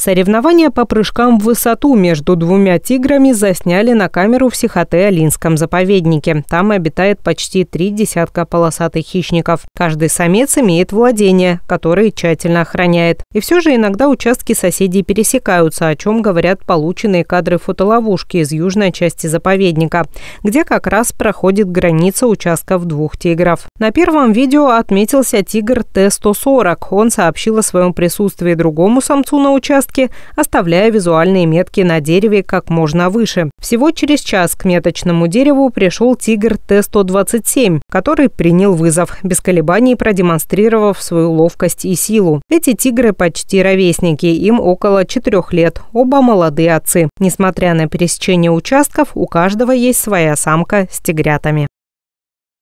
Соревнования по прыжкам в высоту между двумя тиграми засняли на камеру в Сихоте Алинском заповеднике. Там обитает почти три десятка полосатых хищников. Каждый самец имеет владение, которое тщательно охраняет. И все же иногда участки соседей пересекаются, о чем говорят полученные кадры фотоловушки из южной части заповедника, где как раз проходит граница участков двух тигров. На первом видео отметился тигр Т-140. Он сообщил о своем присутствии другому самцу на участке, участке, оставляя визуальные метки на дереве как можно выше. Всего через час к меточному дереву пришел «Тигр Т-127», который принял вызов, без колебаний продемонстрировав свою ловкость и силу. Эти тигры почти ровесники, им около четырех лет, оба молодые отцы. Несмотря на пересечение участков, у каждого есть своя самка с тигрятами.